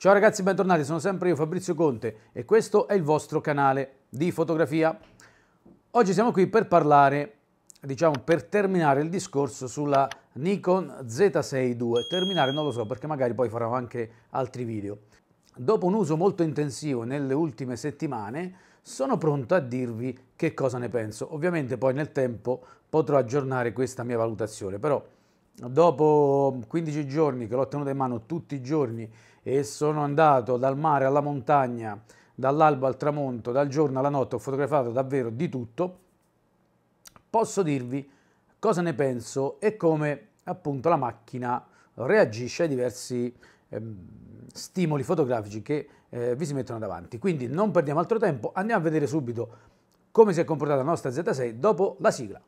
Ciao ragazzi, bentornati, sono sempre io Fabrizio Conte e questo è il vostro canale di fotografia. Oggi siamo qui per parlare, diciamo per terminare il discorso sulla Nikon Z6 II. Terminare non lo so perché magari poi farò anche altri video. Dopo un uso molto intensivo nelle ultime settimane sono pronto a dirvi che cosa ne penso. Ovviamente poi nel tempo potrò aggiornare questa mia valutazione, però dopo 15 giorni che l'ho tenuta in mano tutti i giorni e sono andato dal mare alla montagna, dall'alba al tramonto, dal giorno alla notte, ho fotografato davvero di tutto, posso dirvi cosa ne penso e come appunto la macchina reagisce ai diversi ehm, stimoli fotografici che eh, vi si mettono davanti. Quindi non perdiamo altro tempo, andiamo a vedere subito come si è comportata la nostra Z6 dopo la sigla.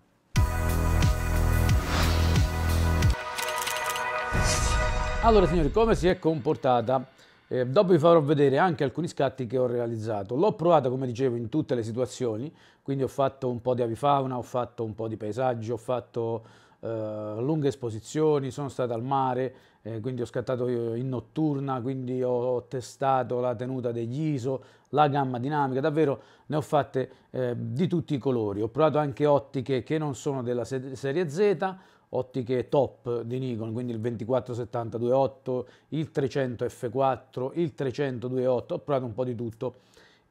Allora signori, come si è comportata? Eh, dopo vi farò vedere anche alcuni scatti che ho realizzato. L'ho provata, come dicevo, in tutte le situazioni, quindi ho fatto un po' di avifauna, ho fatto un po' di paesaggi, ho fatto eh, lunghe esposizioni, sono stato al mare, eh, quindi ho scattato in notturna, quindi ho testato la tenuta degli ISO, la gamma dinamica, davvero ne ho fatte eh, di tutti i colori. Ho provato anche ottiche che non sono della serie Z, ottiche top di Nikon, quindi il 24-70-28, il 300 F4, il 300 2.8, ho provato un po' di tutto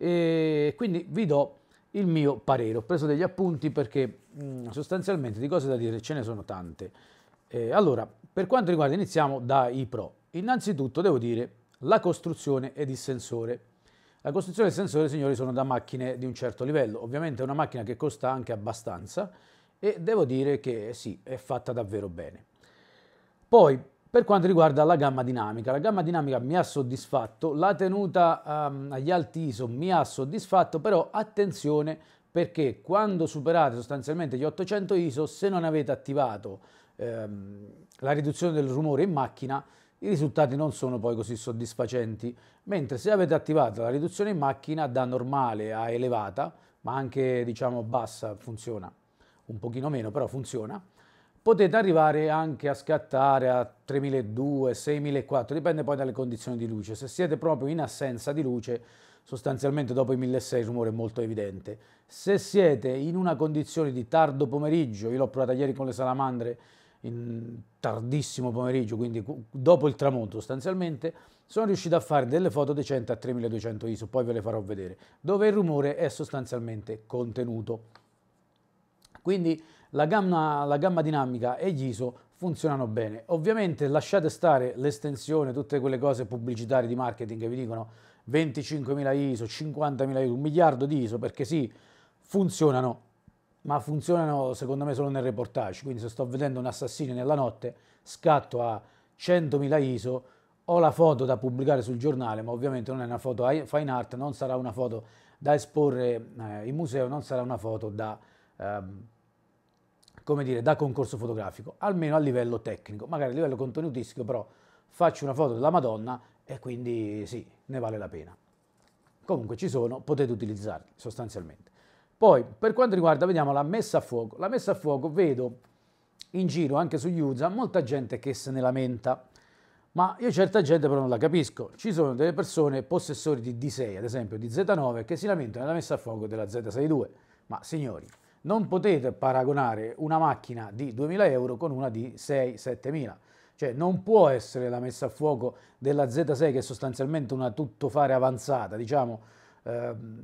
e quindi vi do il mio parere. Ho preso degli appunti perché mh, mm, sostanzialmente di cose da dire ce ne sono tante. Eh, allora, per quanto riguarda, iniziamo dai pro. Innanzitutto devo dire la costruzione ed il sensore. La costruzione il sensore, signori, sono da macchine di un certo livello. Ovviamente è una macchina che costa anche abbastanza, e devo dire che sì, è fatta davvero bene. Poi, per quanto riguarda la gamma dinamica, la gamma dinamica mi ha soddisfatto, la tenuta um, agli alti ISO mi ha soddisfatto, però attenzione perché quando superate sostanzialmente gli 800 ISO, se non avete attivato ehm, la riduzione del rumore in macchina, i risultati non sono poi così soddisfacenti, mentre se avete attivato la riduzione in macchina da normale a elevata, ma anche diciamo bassa funziona un pochino meno, però funziona, potete arrivare anche a scattare a 3.200, 6.400, dipende poi dalle condizioni di luce. Se siete proprio in assenza di luce, sostanzialmente dopo i 1.600 il rumore è molto evidente. Se siete in una condizione di tardo pomeriggio, io l'ho provata ieri con le salamandre, in tardissimo pomeriggio, quindi dopo il tramonto sostanzialmente, sono riuscito a fare delle foto decenti a 3200 ISO, poi ve le farò vedere, dove il rumore è sostanzialmente contenuto. Quindi la gamma, la gamma dinamica e gli ISO funzionano bene. Ovviamente lasciate stare l'estensione, tutte quelle cose pubblicitarie di marketing che vi dicono 25.000 ISO, 50.000 ISO, un miliardo di ISO, perché sì, funzionano, ma funzionano secondo me solo nel reportage. Quindi se sto vedendo un assassino nella notte, scatto a 100.000 ISO, ho la foto da pubblicare sul giornale, ma ovviamente non è una foto fine art, non sarà una foto da esporre eh, in museo, non sarà una foto da... Ehm, come dire, da concorso fotografico, almeno a livello tecnico, magari a livello contenutistico però faccio una foto della Madonna e quindi sì, ne vale la pena. Comunque ci sono, potete utilizzarli sostanzialmente. Poi, per quanto riguarda, vediamo la messa a fuoco. La messa a fuoco vedo in giro, anche sugli USA, molta gente che se ne lamenta, ma io certa gente però non la capisco. Ci sono delle persone possessori di D6, ad esempio di Z9, che si lamentano della messa a fuoco della Z62. Ma signori, non potete paragonare una macchina di 2.000 euro con una di 6-7.000. Cioè non può essere la messa a fuoco della Z6 che è sostanzialmente una tuttofare avanzata, diciamo, ehm,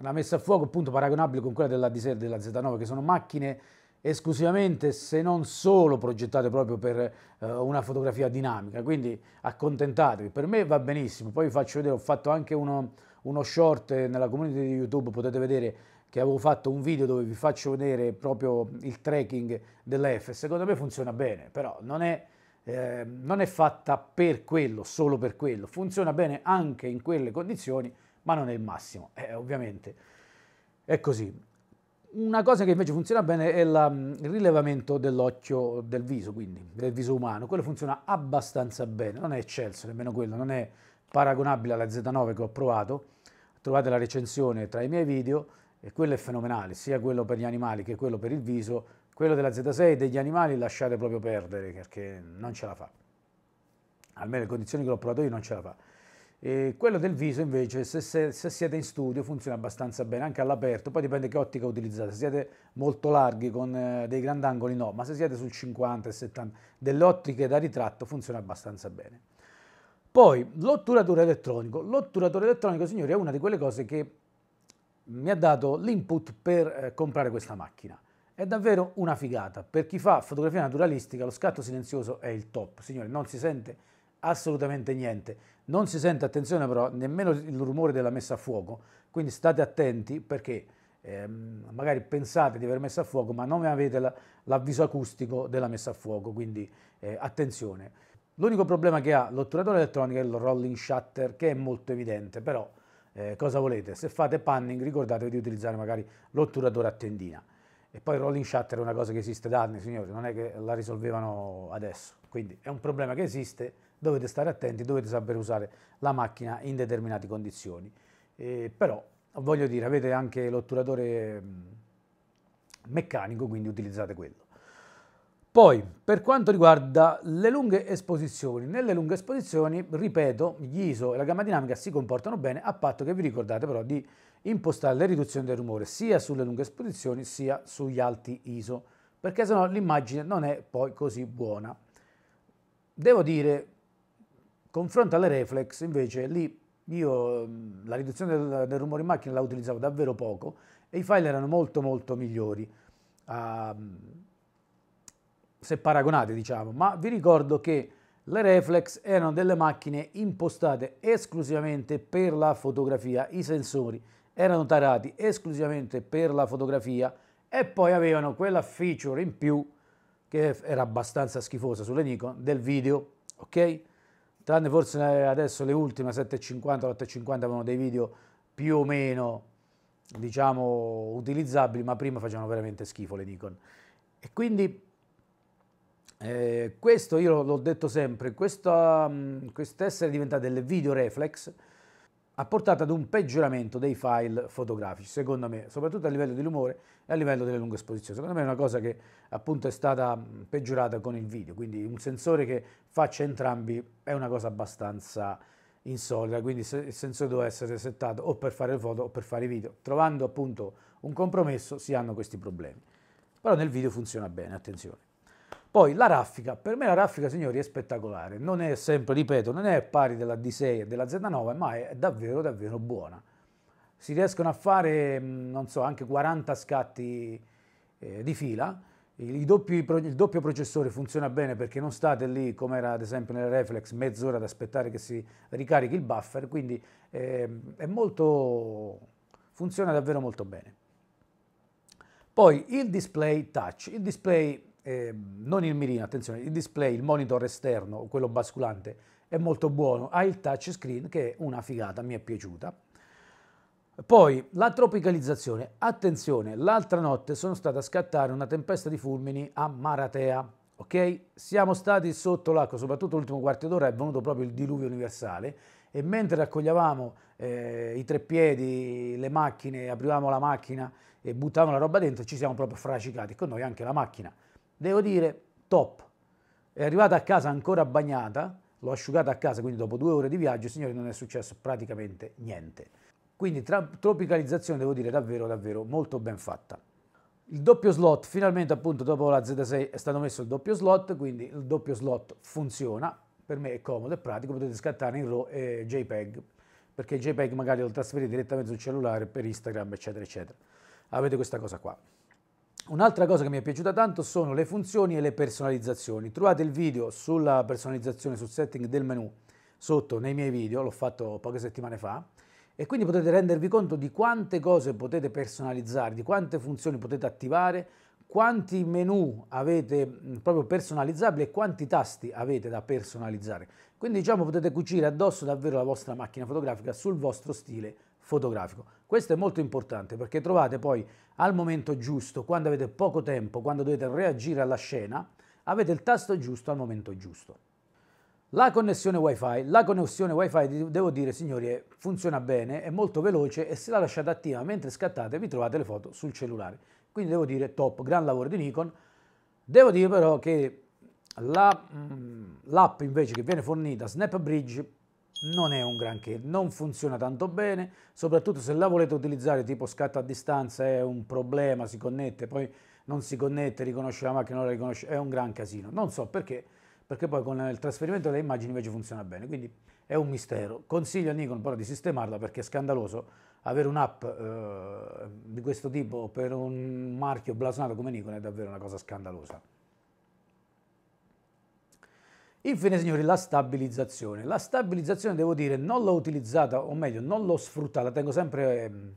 la messa a fuoco appunto paragonabile con quella della della Z9 che sono macchine esclusivamente se non solo progettate proprio per eh, una fotografia dinamica, quindi accontentatevi, per me va benissimo, poi vi faccio vedere, ho fatto anche uno, uno short nella community di YouTube, potete vedere che avevo fatto un video dove vi faccio vedere proprio il tracking dell'F, secondo me funziona bene, però non è, eh, non è fatta per quello, solo per quello, funziona bene anche in quelle condizioni, ma non è il massimo, eh, ovviamente è così. Una cosa che invece funziona bene è la, mm, il rilevamento dell'occhio, del viso, quindi del viso umano, quello funziona abbastanza bene, non è eccelso nemmeno quello, non è paragonabile alla Z9 che ho provato, trovate la recensione tra i miei video, e quello è fenomenale, sia quello per gli animali che quello per il viso, quello della Z6 degli animali lasciate proprio perdere perché non ce la fa, almeno le condizioni che l'ho provato io non ce la fa. E quello del viso invece, se, se, se, siete in studio, funziona abbastanza bene, anche all'aperto, poi dipende che ottica utilizzate, se siete molto larghi con eh, dei grandangoli no, ma se siete sul 50 e 70, delle ottiche da ritratto funziona abbastanza bene. Poi l'otturatore elettronico, l'otturatore elettronico signori è una di quelle cose che mi ha dato l'input per eh, comprare questa macchina. È davvero una figata. Per chi fa fotografia naturalistica lo scatto silenzioso è il top. Signore, non si sente assolutamente niente. Non si sente, attenzione però, nemmeno il rumore della messa a fuoco. Quindi state attenti perché ehm, magari pensate di aver messo a fuoco ma non avete la, l'avviso acustico della messa a fuoco. Quindi eh, attenzione. L'unico problema che ha l'otturatore elettronico è il rolling shutter che è molto evidente però eh, cosa volete. Se fate panning ricordatevi di utilizzare magari l'otturatore a tendina. E poi il rolling shutter è una cosa che esiste da anni, signori, non è che la risolvevano adesso. Quindi è un problema che esiste, dovete stare attenti, dovete sapere usare la macchina in determinate condizioni. Eh, però, voglio dire, avete anche l'otturatore mm, meccanico, quindi utilizzate quello. Poi, per quanto riguarda le lunghe esposizioni, nelle lunghe esposizioni, ripeto, gli ISO e la gamma dinamica si comportano bene a patto che vi ricordate però di impostare le riduzioni del rumore sia sulle lunghe esposizioni sia sugli alti ISO, perché sennò l'immagine non è poi così buona. Devo dire, confronto alle reflex, invece lì io la riduzione del, del rumore in macchina la utilizzavo davvero poco e i file erano molto molto migliori. Uh, se paragonate diciamo, ma vi ricordo che le reflex erano delle macchine impostate esclusivamente per la fotografia, i sensori erano tarati esclusivamente per la fotografia e poi avevano quella feature in più che era abbastanza schifosa sulle Nikon del video, ok? Tranne forse adesso le ultime 750, 850 avevano dei video più o meno diciamo utilizzabili, ma prima facevano veramente schifo le Nikon. E quindi eh, questo io l'ho detto sempre, questo, mm, questo essere diventato del video reflex ha portato ad un peggioramento dei file fotografici, secondo me, soprattutto a livello di rumore e a livello delle lunghe esposizioni. Secondo me è una cosa che appunto è stata mm, peggiorata con il video, quindi un sensore che faccia entrambi è una cosa abbastanza insolita, quindi il sensore doveva essere settato o per fare foto o per fare video. Trovando appunto un compromesso si hanno questi problemi. Però nel video funziona bene, attenzione. Poi la raffica, per me la raffica signori è spettacolare, non è sempre, ripeto, non è pari della D6 e della Z9, ma è davvero davvero buona. Si riescono a fare, mm, non so, anche 40 scatti eh, di fila, il doppio, il doppio processore funziona bene perché non state lì, come era ad esempio nel Reflex, mezz'ora ad aspettare che si ricarichi il buffer, quindi eh, molto, funziona davvero molto bene. Poi il display touch. Il display eh, non il mirino, attenzione, il display, il monitor esterno, quello basculante, è molto buono, ha il touchscreen che è una figata, mi è piaciuta. Poi la tropicalizzazione, attenzione, l'altra notte sono stato a scattare una tempesta di fulmini a Maratea, ok? Siamo stati sotto l'acqua, soprattutto l'ultimo quarto d'ora è venuto proprio il diluvio universale e mentre raccoglievamo eh, i tre piedi, le macchine, aprivamo la macchina e buttavamo la roba dentro, ci siamo proprio fracicati, con noi anche la macchina devo dire top. È arrivata a casa ancora bagnata, l'ho asciugata a casa, quindi dopo due ore di viaggio, signori, non è successo praticamente niente. Quindi tra, tropicalizzazione devo dire davvero, davvero molto ben fatta. Il doppio slot, finalmente appunto dopo la Z6 è stato messo il doppio slot, quindi il doppio slot funziona, per me è comodo e pratico, potete scattare in RAW e JPEG, perché il JPEG magari lo trasferite direttamente sul cellulare per Instagram, eccetera, eccetera. Avete questa cosa qua. Un'altra cosa che mi è piaciuta tanto sono le funzioni e le personalizzazioni. Trovate il video sulla personalizzazione, sul setting del menu sotto nei miei video, l'ho fatto poche settimane fa, e quindi potete rendervi conto di quante cose potete personalizzare, di quante funzioni potete attivare, quanti menu avete proprio personalizzabili e quanti tasti avete da personalizzare. Quindi diciamo potete cucire addosso davvero la vostra macchina fotografica sul vostro stile fotografico. Questo è molto importante perché trovate poi al momento giusto, quando avete poco tempo, quando dovete reagire alla scena, avete il tasto giusto al momento giusto. La connessione wifi, la connessione wifi devo dire signori funziona bene, è molto veloce e se la lasciate attiva mentre scattate vi trovate le foto sul cellulare. Quindi devo dire top, gran lavoro di Nikon. Devo dire però che mm, l'app la, invece che viene fornita, Snapbridge, non è un granché, non funziona tanto bene, soprattutto se la volete utilizzare tipo scatto a distanza è un problema, si connette, poi non si connette, riconosce la macchina, non la riconosce, è un gran casino. Non so perché, perché poi con il trasferimento delle immagini invece funziona bene, quindi è un mistero. Consiglio a Nikon però di sistemarla perché è scandaloso avere un'app eh, di questo tipo per un marchio blasonato come Nikon è davvero una cosa scandalosa. Infine signori la stabilizzazione. La stabilizzazione devo dire non l'ho utilizzata o meglio non l'ho sfruttata, la tengo sempre, ehm,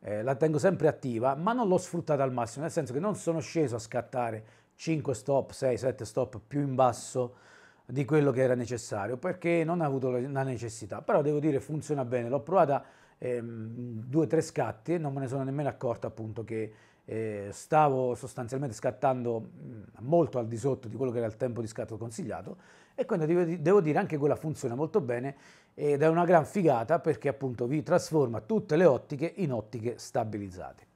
eh, la tengo sempre attiva ma non l'ho sfruttata al massimo, nel senso che non sono sceso a scattare 5 stop, 6, 7 stop più in basso di quello che era necessario perché non ha avuto la necessità però devo dire funziona bene l'ho provata ehm, due o tre scatti e non me ne sono nemmeno accorto, appunto che eh, stavo sostanzialmente scattando mm, molto al di sotto di quello che era il tempo di scatto consigliato e quindi devo dire anche quella funziona molto bene ed è una gran figata perché appunto vi trasforma tutte le ottiche in ottiche stabilizzate.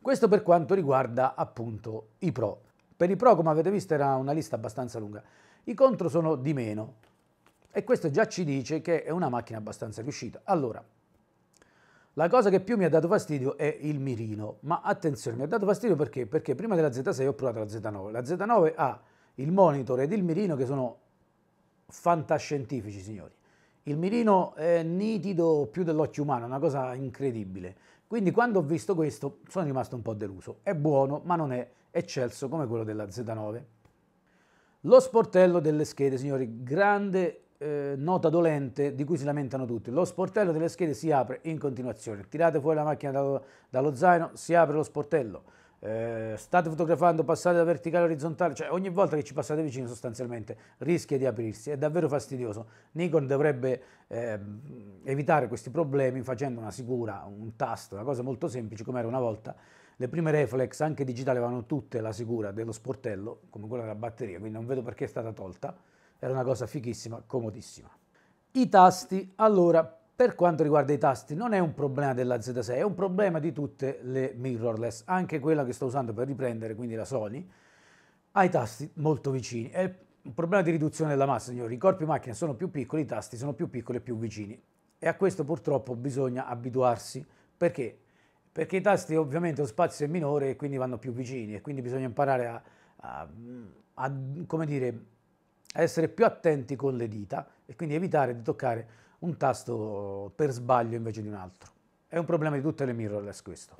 Questo per quanto riguarda appunto i pro. Per i pro come avete visto era una lista abbastanza lunga, i contro sono di meno e questo già ci dice che è una macchina abbastanza riuscita. Allora, la cosa che più mi ha dato fastidio è il mirino, ma attenzione, mi ha dato fastidio perché? Perché prima della Z6 ho provato la Z9. La Z9 ha il monitor ed il mirino che sono fantascientifici, signori. Il mirino è nitido più dell'occhio umano, una cosa incredibile. Quindi quando ho visto questo sono rimasto un po' deluso. È buono, ma non è eccelso come quello della Z9. Lo sportello delle schede, signori, grande eh, nota dolente di cui si lamentano tutti. Lo sportello delle schede si apre in continuazione. Tirate fuori la macchina da, dallo zaino, si apre lo sportello. Eh, state fotografando, passate da verticale a orizzontale, cioè ogni volta che ci passate vicino sostanzialmente rischia di aprirsi, è davvero fastidioso. Nikon dovrebbe eh, evitare questi problemi facendo una sicura, un tasto, una cosa molto semplice come era una volta. Le prime reflex, anche digitali, avevano tutte la sicura dello sportello, come quella della batteria, quindi non vedo perché è stata tolta era una cosa fighissima, comodissima. I tasti, allora, per quanto riguarda i tasti, non è un problema della Z6, è un problema di tutte le mirrorless, anche quella che sto usando per riprendere, quindi la Sony, ha i tasti molto vicini. È un problema di riduzione della massa, signori. I corpi macchina sono più piccoli, i tasti sono più piccoli e più vicini. E a questo purtroppo bisogna abituarsi. Perché? Perché i tasti ovviamente lo spazio è minore e quindi vanno più vicini e quindi bisogna imparare a, a, a come dire, a essere più attenti con le dita e quindi evitare di toccare un tasto per sbaglio invece di un altro. È un problema di tutte le mirrorless questo.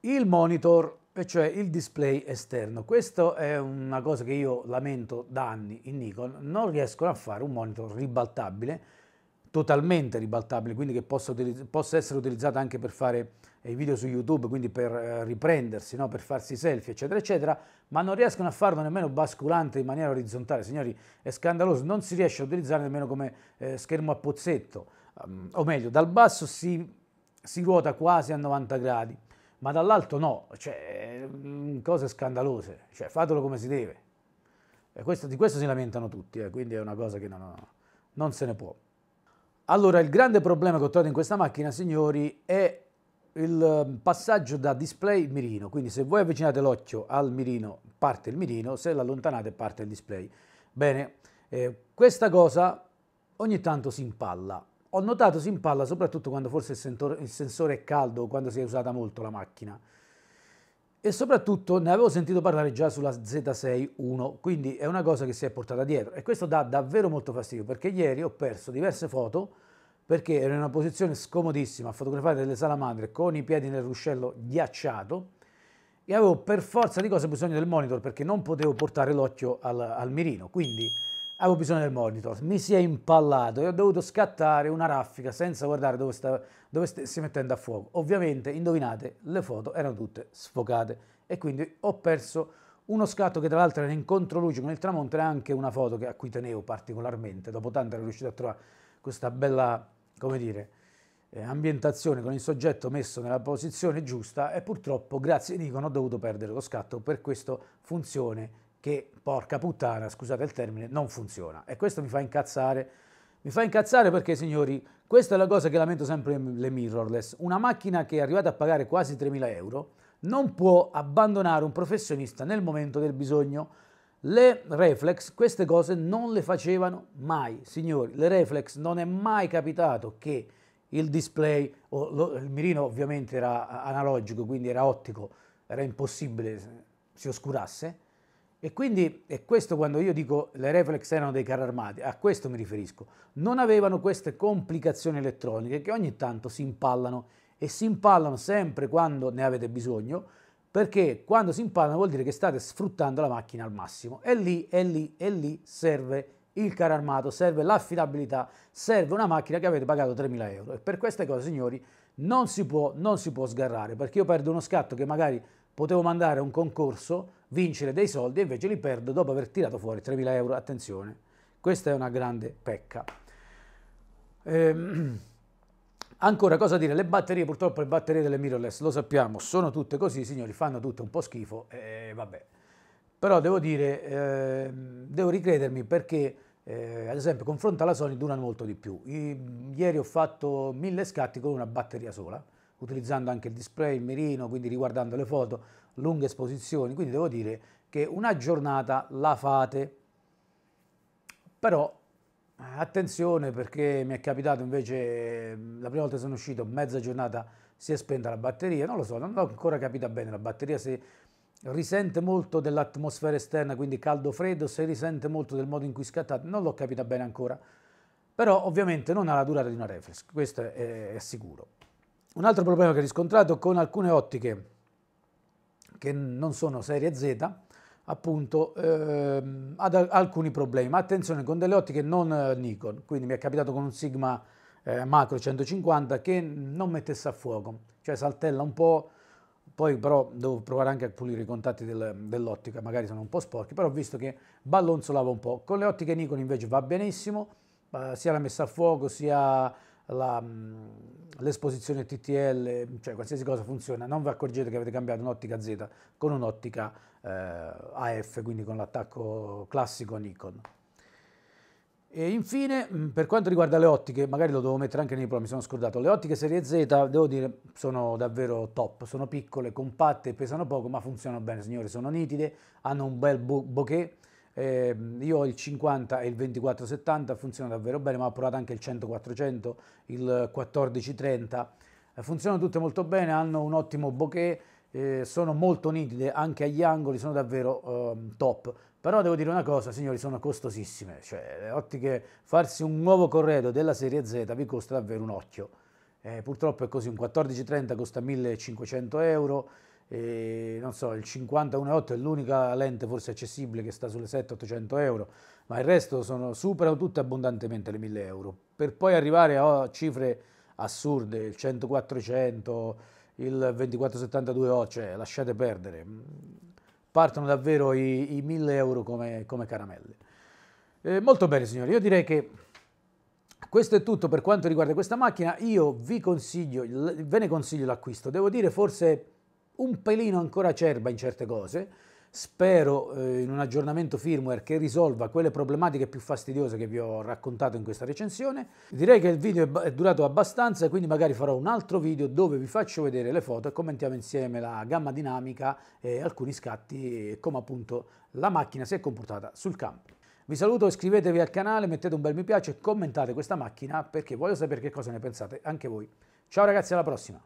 Il monitor, e cioè il display esterno. Questa è una cosa che io lamento da anni in Nikon, non riescono a fare un monitor ribaltabile totalmente ribaltabile, quindi che possa, possa, essere utilizzata anche per fare eh, i video su YouTube, quindi per eh, riprendersi, no? per farsi selfie, eccetera, eccetera, ma non riescono a farlo nemmeno basculante in maniera orizzontale. Signori, è scandaloso, non si riesce a utilizzare nemmeno come eh, schermo a pozzetto, um, o meglio, dal basso si, si ruota quasi a 90 gradi, ma dall'alto no, cioè, mm, cose scandalose, cioè, fatelo come si deve. Questo, di questo si lamentano tutti, eh, quindi è una cosa che non, non se ne può. Allora, il grande problema che ho trovato in questa macchina, signori, è il ehm, passaggio da display mirino. Quindi se voi avvicinate l'occhio al mirino, parte il mirino, se l'allontanate parte il display. Bene, eh, questa cosa ogni tanto si impalla. Ho notato si impalla soprattutto quando forse il, sensore, il sensore è caldo, o quando si è usata molto la macchina e soprattutto ne avevo sentito parlare già sulla Z6-1, quindi è una cosa che si è portata dietro e questo dà davvero molto fastidio perché ieri ho perso diverse foto perché ero in una posizione scomodissima a fotografare delle salamandre con i piedi nel ruscello ghiacciato e avevo per forza di cose bisogno del monitor perché non potevo portare l'occhio al, al mirino, quindi avevo bisogno del monitor, mi si è impallato e ho dovuto scattare una raffica senza guardare dove, stava, dove stessi mettendo a fuoco. Ovviamente, indovinate, le foto erano tutte sfocate e quindi ho perso uno scatto che tra l'altro era in controluce con il tramonto, era anche una foto che, a cui tenevo particolarmente, dopo tanto ero riuscito a trovare questa bella, come dire, eh, ambientazione con il soggetto messo nella posizione giusta e purtroppo, grazie a Nikon, ho dovuto perdere lo scatto per questa funzione che, porca puttana, scusate il termine, non funziona. E questo mi fa incazzare. Mi fa incazzare perché, signori, questa è la cosa che lamento sempre le mirrorless. Una macchina che è arrivata a pagare quasi 3.000 euro non può abbandonare un professionista nel momento del bisogno. Le reflex queste cose non le facevano mai, signori. Le reflex non è mai capitato che il display, o lo, il mirino ovviamente era analogico, quindi era ottico, era impossibile eh, si oscurasse, e quindi è questo quando io dico le reflex erano dei carri armati, a questo mi riferisco. Non avevano queste complicazioni elettroniche che ogni tanto si impallano e si impallano sempre quando ne avete bisogno, perché quando si impallano vuol dire che state sfruttando la macchina al massimo. E lì, e lì, e lì serve il carro armato, serve l'affidabilità, serve una macchina che avete pagato 3.000 euro. E per queste cose, signori, non si può, non si può sgarrare, perché io perdo uno scatto che magari potevo mandare a un concorso vincere dei soldi e invece li perdo dopo aver tirato fuori 3.000 euro. Attenzione, questa è una grande pecca. Ehm, ancora cosa dire, le batterie purtroppo, le batterie delle mirrorless, lo sappiamo, sono tutte così, signori, fanno tutte un po' schifo e vabbè. Però devo dire, eh, devo ricredermi perché eh, ad esempio confronta alla Sony durano molto di più. I, ieri ho fatto mille scatti con una batteria sola utilizzando anche il display, il mirino, quindi riguardando le foto, lunghe esposizioni, quindi devo dire che una giornata la fate. Però eh, attenzione perché mi è capitato invece, la prima volta che sono uscito, mezza giornata si è spenta la batteria, non lo so, non ho ancora capito bene la batteria se risente molto dell'atmosfera esterna, quindi caldo freddo, se risente molto del modo in cui scattate, non l'ho capita bene ancora, però ovviamente non ha la durata di una reflex, questo è, è sicuro. Un altro problema che ho riscontrato con alcune ottiche che non sono serie Z, appunto, ehm, ad alcuni problemi. Ma attenzione, con delle ottiche non eh, Nikon, quindi mi è capitato con un Sigma eh, Macro 150 che non mettesse a fuoco, cioè saltella un po', poi però devo provare anche a pulire i contatti del, dell'ottica, magari sono un po' sporchi, però ho visto che ballonzolava un po'. Con le ottiche Nikon invece va benissimo, eh, sia la messa a fuoco sia la, mm, l'esposizione TTL, cioè qualsiasi cosa funziona, non vi accorgete che avete cambiato un'ottica Z con un'ottica eh, AF, quindi con l'attacco classico Nikon. E infine, mm, per quanto riguarda le ottiche, magari lo devo mettere anche nei pro, mi sono scordato, le ottiche serie Z, devo dire, sono davvero top, sono piccole, compatte, pesano poco, ma funzionano bene, signori, sono nitide, hanno un bel bokeh, eh, io ho il 50 e il 2470, funziona davvero bene, ma ho provato anche il 100 il 1430. Eh, funzionano tutte molto bene, hanno un ottimo bokeh, eh, sono molto nitide anche agli angoli, sono davvero eh, top. Però devo dire una cosa, signori, sono costosissime. Cioè, le ottiche, farsi un nuovo corredo della serie Z vi costa davvero un occhio. Eh, purtroppo è così, un 1430 costa 1500 euro, e, non so, il 51,8 è l'unica lente forse accessibile che sta sulle 7 800 euro, ma il resto sono, superano tutte abbondantemente le 1000 euro, per poi arrivare a cifre assurde, il 100-400, il 24-72, cioè lasciate perdere, partono davvero i, i 1000 euro come, come caramelle. Eh, molto bene signori, io direi che questo è tutto per quanto riguarda questa macchina, io vi consiglio, ve ne consiglio l'acquisto, devo dire forse un pelino ancora acerba in certe cose, spero eh, in un aggiornamento firmware che risolva quelle problematiche più fastidiose che vi ho raccontato in questa recensione. Direi che il video è durato abbastanza, quindi magari farò un altro video dove vi faccio vedere le foto e commentiamo insieme la gamma dinamica e alcuni scatti e come appunto la macchina si è comportata sul campo. Vi saluto, iscrivetevi al canale, mettete un bel mi piace e commentate questa macchina perché voglio sapere che cosa ne pensate anche voi. Ciao ragazzi, alla prossima!